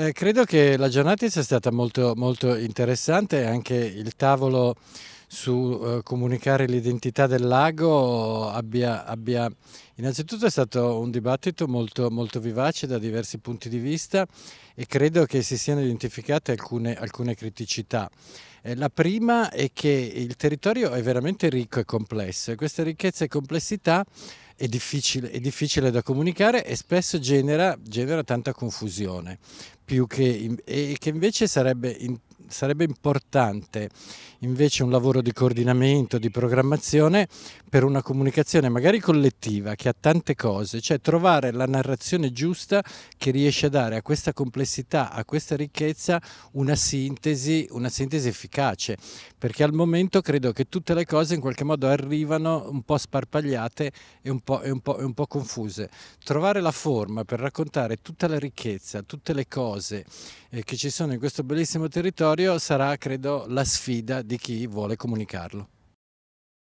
Eh, credo che la giornata sia stata molto, molto interessante, anche il tavolo su eh, comunicare l'identità del lago abbia, abbia, Innanzitutto è stato un dibattito molto, molto, vivace da diversi punti di vista e credo che si siano identificate alcune, alcune criticità. Eh, la prima è che il territorio è veramente ricco e complesso e questa ricchezza e complessità è difficile, è difficile da comunicare e spesso genera, genera tanta confusione, che, e che invece sarebbe in, sarebbe importante invece un lavoro di coordinamento, di programmazione per una comunicazione magari collettiva che ha tante cose, cioè trovare la narrazione giusta che riesce a dare a questa complessità, a questa ricchezza una sintesi, una sintesi efficace, perché al momento credo che tutte le cose in qualche modo arrivano un po' sparpagliate e un po', e un po', e un po confuse. Trovare la forma per raccontare tutta la ricchezza, tutte le cose eh, che ci sono in questo bellissimo territorio territorio sarà credo la sfida di chi vuole comunicarlo.